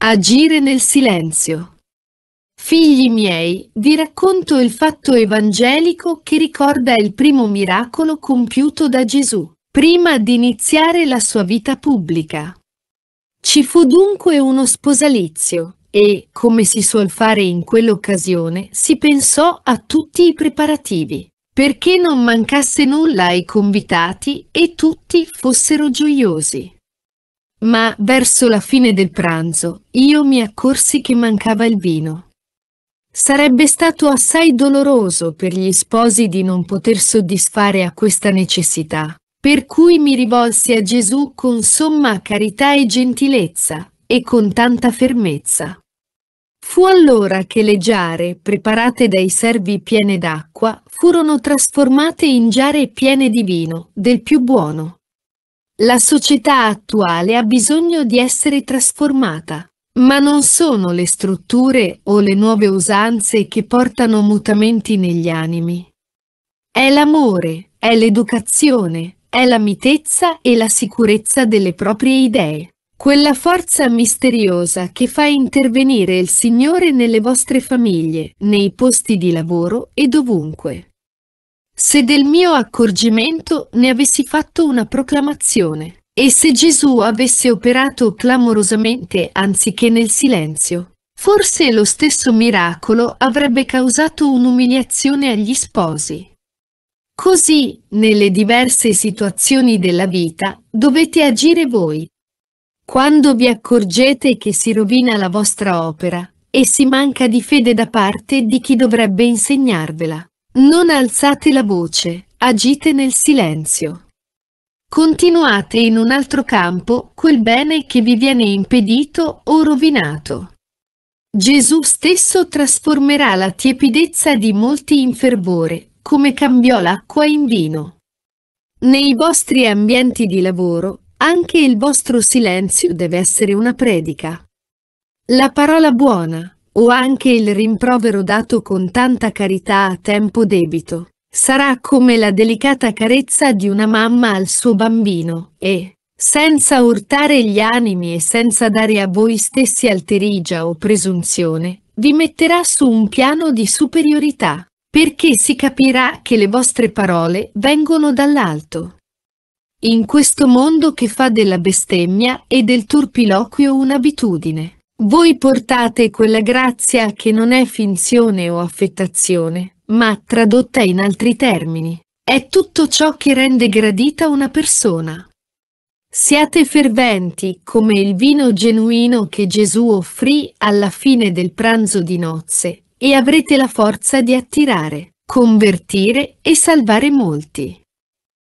Agire nel silenzio. Figli miei, vi racconto il fatto evangelico che ricorda il primo miracolo compiuto da Gesù, prima di iniziare la sua vita pubblica. Ci fu dunque uno sposalizio e, come si suol fare in quell'occasione, si pensò a tutti i preparativi, perché non mancasse nulla ai convitati e tutti fossero gioiosi. Ma, verso la fine del pranzo, io mi accorsi che mancava il vino. Sarebbe stato assai doloroso per gli sposi di non poter soddisfare a questa necessità, per cui mi rivolsi a Gesù con somma carità e gentilezza, e con tanta fermezza. Fu allora che le giare, preparate dai servi piene d'acqua, furono trasformate in giare piene di vino, del più buono. La società attuale ha bisogno di essere trasformata, ma non sono le strutture o le nuove usanze che portano mutamenti negli animi. È l'amore, è l'educazione, è la mitezza e la sicurezza delle proprie idee, quella forza misteriosa che fa intervenire il Signore nelle vostre famiglie, nei posti di lavoro e dovunque se del mio accorgimento ne avessi fatto una proclamazione, e se Gesù avesse operato clamorosamente anziché nel silenzio, forse lo stesso miracolo avrebbe causato un'umiliazione agli sposi. Così, nelle diverse situazioni della vita, dovete agire voi. Quando vi accorgete che si rovina la vostra opera e si manca di fede da parte di chi dovrebbe insegnarvela, non alzate la voce, agite nel silenzio. Continuate in un altro campo quel bene che vi viene impedito o rovinato. Gesù stesso trasformerà la tiepidezza di molti in fervore, come cambiò l'acqua in vino. Nei vostri ambienti di lavoro, anche il vostro silenzio deve essere una predica. La parola buona, o anche il rimprovero dato con tanta carità a tempo debito. Sarà come la delicata carezza di una mamma al suo bambino, e, senza urtare gli animi e senza dare a voi stessi alterigia o presunzione, vi metterà su un piano di superiorità, perché si capirà che le vostre parole vengono dall'alto. In questo mondo che fa della bestemmia e del turpiloquio un'abitudine. Voi portate quella grazia che non è finzione o affettazione, ma tradotta in altri termini, è tutto ciò che rende gradita una persona. Siate ferventi come il vino genuino che Gesù offrì alla fine del pranzo di nozze, e avrete la forza di attirare, convertire e salvare molti.